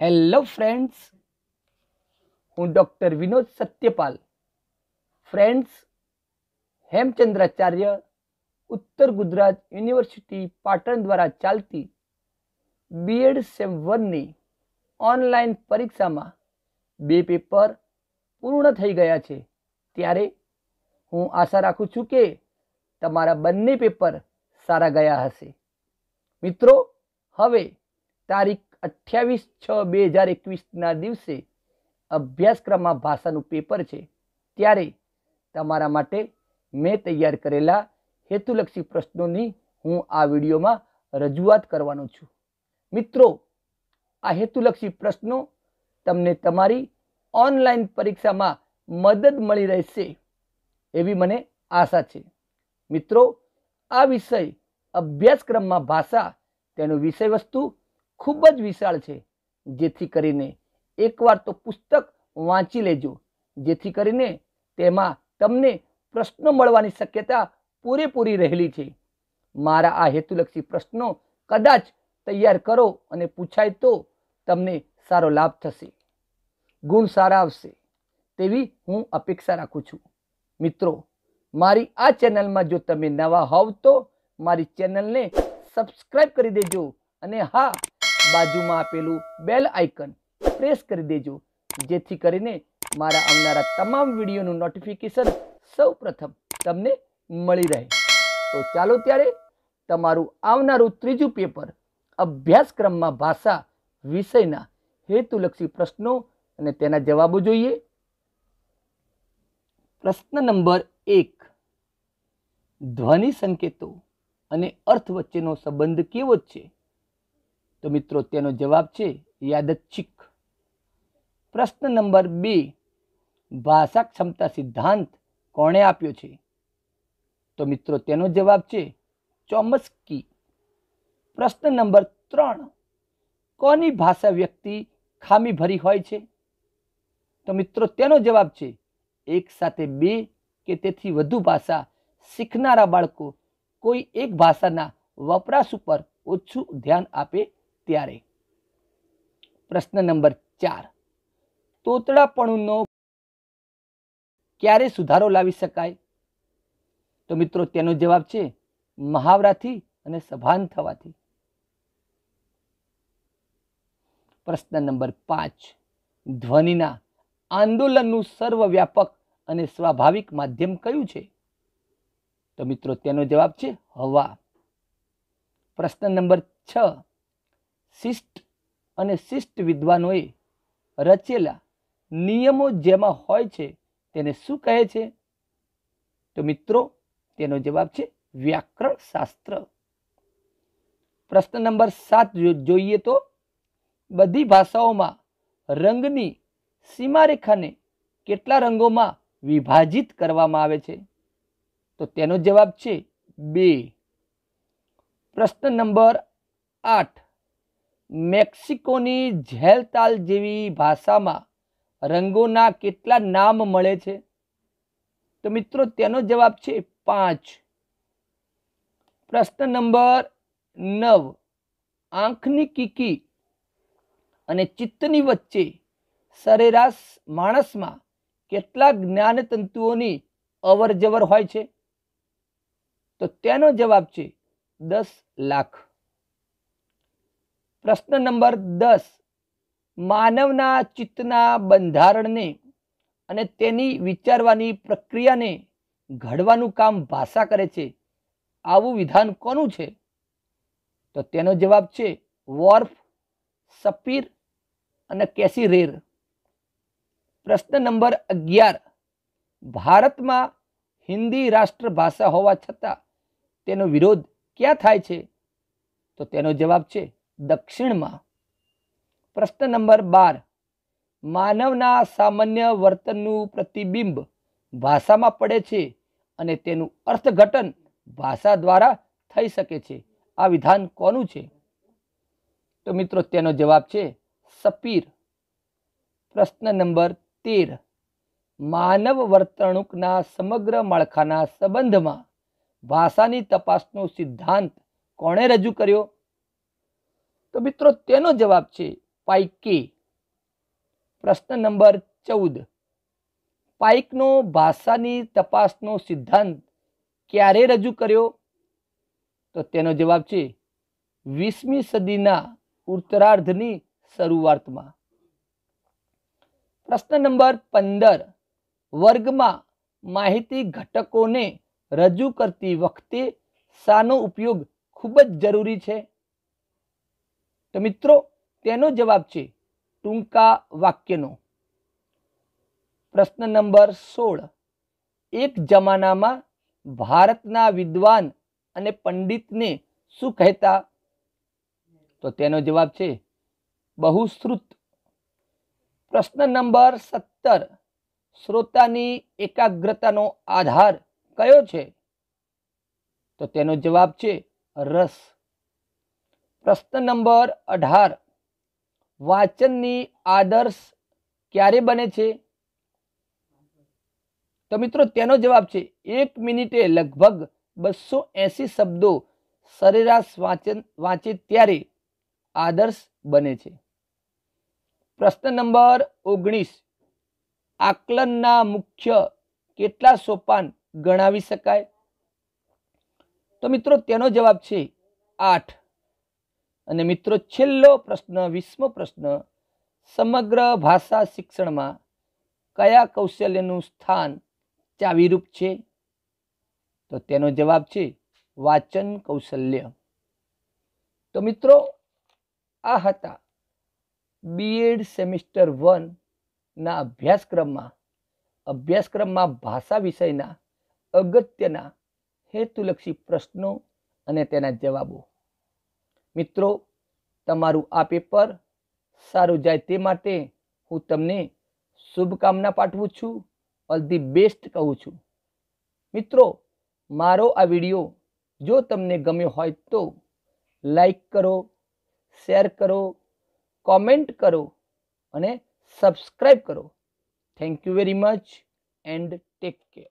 hello friends હું doctor Vinod Satyapal friends Hemchandracharya Uttar Gujarat university Patan દ્વારા ચાલતી બીએડ સેમ વનની ઓનલાઈન પરીક્ષામાં બે પેપર પૂર્ણ થઈ ગયા છે ત્યારે હું આશા રાખું છું કે તમારા બંને પેપર સારા ગયા હશે મિત્રો હવે તારીખ અઠ્યાવીસ છ બે હજાર એકવીસના દિવસે અભ્યાસક્રમમાં ભાષાનું પેપર છે ત્યારે તમારા માટે મેં તૈયાર કરેલા હેતુલક્ષી પ્રશ્નોની હું આ વિડીયોમાં રજૂઆત કરવાનો છું મિત્રો આ હેતુલક્ષી પ્રશ્નો તમને તમારી ઓનલાઈન પરીક્ષામાં મદદ મળી રહેશે એવી મને આશા છે મિત્રો આ વિષય અભ્યાસક્રમમાં ભાષા તેનું વિષય વસ્તુ ખૂબ જ વિશાળ છે જેથી કરીને એકવાર તો પુસ્તક વાંચી લેજો જેથી કરીને તેમાં તમને પ્રશ્નો મળવાની શક્યતા પૂરેપૂરી રહેલી છે મારા આ હેતુલક્ષી પ્રશ્નો કદાચ તૈયાર કરો અને પૂછાય તો તમને સારો લાભ થશે ગુણ સારા આવશે તેવી હું અપેક્ષા રાખું છું મિત્રો મારી આ ચેનલમાં જો તમે નવા હોવ તો મારી ચેનલને સબસ્ક્રાઈબ કરી દેજો અને હા બાજુમાં આપેલું બેલ આઇકન પ્રેસ કરી દેજો જેથી કરીને મારા આવનારા તમામ વિડીયોનું નોટિફિકેશન સૌ પ્રથમ તમને મળી રહે તો ચાલો ત્યારે તમારું આવનારું ત્રીજું પેપર અભ્યાસક્રમમાં ભાષા વિષયના હેતુલક્ષી પ્રશ્નો અને તેના જવાબો જોઈએ પ્રશ્ન નંબર એક ધ્વનિ સંકેતો અને અર્થ વચ્ચેનો સંબંધ કેવો છે તો મિત્રો તેનો જવાબ છે યાદચ્છિક પ્રશ્ન નંબર બે ભાષા ક્ષમતા સિદ્ધાંત કોણે આપ્યો છે તો મિત્રો તેનો જવાબ છે ચોમસ્કી પ્રશ્ન નંબર ત્રણ કોની ભાષા વ્યક્તિ ખામી ભરી હોય છે તો મિત્રો તેનો જવાબ છે એક સાથે બે કે તેથી વધુ ભાષા શીખનારા બાળકો કોઈ એક ભાષાના વપરાશ ઉપર ઓછું ધ્યાન આપે ત્યારે પ્રશ્ન નંબર ચાર તોતડાપણુંનો ક્યારે સુધારો લાવી શકાય તો મિત્રો તેનો જવાબ છે મહાવરાથી અને સભાન થવાથી પ્રશ્ન નંબર પાંચ ધ્વનિના આંદોલનનું સર્વવ્યાપક અને સ્વાભાવિક માધ્યમ કયું છે તો મિત્રો તેનો જવાબ છે હવા પ્રશ્ન નંબર છ શિષ્ટ અને શિષ્ટ વિદ્વાનોએ રચેલા નિયમો જેમાં હોય છે તેને શું કહે છે તો મિત્રો તેનો જવાબ છે વ્યાકરણ શાસ્ત્ર પ્રશ્ન નંબર સાત જોઈએ તો બધી ભાષાઓમાં રંગની સીમારેખાને કેટલા રંગોમાં વિભાજિત કરવામાં આવે છે તો તેનો જવાબ છે બે પ્રશ્ન નંબર આઠ મેક્સિકોની ઝેલતાલ જેવી ભાષામાં રંગોના કેટલા નામ મળે છે તો મિત્રો તેનો જવાબ છે પાંચ પ્રશ્ન નંબર નવ આંખની કીકી અને ચિત્તની વચ્ચે સરેરાશ માણસમાં કેટલા જ્ઞાનતંતુઓની અવર જવર હોય છે તો તેનો જવાબ છે દસ લાખ પ્રશ્ન નંબર દસ માનવના ચિત્તના બંધારણને અને તેની વિચારવાની પ્રક્રિયાને ઘડવાનું કામ ભાષા કરે છે આવું વિધાન કોનું છે તો તેનો જવાબ છે વોર્ફ સપીર અને કેસી રેર પ્રશ્ન નંબર અગિયાર ભારતમાં હિન્દી રાષ્ટ્રભાષા હોવા છતાં તેનો વિરોધ ક્યાં થાય છે તો તેનો જવાબ છે દક્ષિણમાં પ્રશ્ન નંબર બાર માનવના સામાન્ય વર્તનનું પ્રતિબિંબ ભાષામાં પડે છે અને તેનું અર્થઘટન ભાષા દ્વારા થઈ શકે છે આ વિધાન કોનું છે તો મિત્રો તેનો જવાબ છે સપીર પ્રશ્ન નંબર તેર માનવ વર્તણૂકના સમગ્ર માળખાના સંબંધમાં ભાષાની તપાસનો સિદ્ધાંત કોણે રજૂ કર્યો તો મિત્રો તેનો જવાબ છે પાઇકે પ્રશ્ન નંબર ચૌદ પાઇકનો ભાષાની તપાસનો સિદ્ધાંત ક્યારે રજૂ કર્યો તો તેનો જવાબ છે વીસમી સદીના ઉત્તરાર્ધની શરૂઆતમાં પ્રશ્ન નંબર પંદર વર્ગમાં માહિતી ઘટકોને રજૂ કરતી વખતે શાનો ઉપયોગ ખૂબ જ જરૂરી છે તો મિત્રો તેનો જવાબ છે ટૂંકા વાક્યનો પ્રશ્ન નંબર સોળ એક જમાનામાં ભારતના વિદ્વાન અને પંડિતને શું કહેતા તો તેનો જવાબ છે બહુશ્રુત પ્રશ્ન નંબર સત્તર શ્રોતાની એકાગ્રતાનો આધાર કયો છે તો તેનો જવાબ છે રસ પ્રશ્ન નંબર અઢાર વાંચનની આદર્શ ક્યારે બને છે તો મિત્રો તેનો જવાબ છે એક મિનિટે લગભગ બસો એંસી શબ્દો સરેરાશ વાંચન વાંચે ત્યારે આદર્શ બને છે પ્રશ્ન નંબર ઓગણીસ આકલનના મુખ્ય કેટલા સોપાન ગણાવી શકાય તો મિત્રો તેનો જવાબ છે આઠ અને મિત્રો છેલ્લો પ્રશ્ન વીસમો પ્રશ્ન સમગ્ર ભાષા શિક્ષણમાં કયા કૌશલ્યનું સ્થાન ચાવીરૂપ છે તો તેનો જવાબ છે વાચન કૌશલ્ય તો મિત્રો આ હતા બીએડ સેમિસ્ટર વનના અભ્યાસક્રમમાં અભ્યાસક્રમમાં ભાષા વિષયના અગત્યના હેતુલક્ષી પ્રશ્નો અને તેના જવાબો મિત્રો તમારું આ પેપર સારું જાય તે માટે હું તમને શુભકામના પાઠવું છું ઓલ ધી બેસ્ટ કહું છું મિત્રો મારો આ વિડીયો જો તમને ગમ્યો હોય તો લાઈક કરો શેર કરો કોમેન્ટ કરો અને સબસ્ક્રાઈબ કરો thank you very much and take care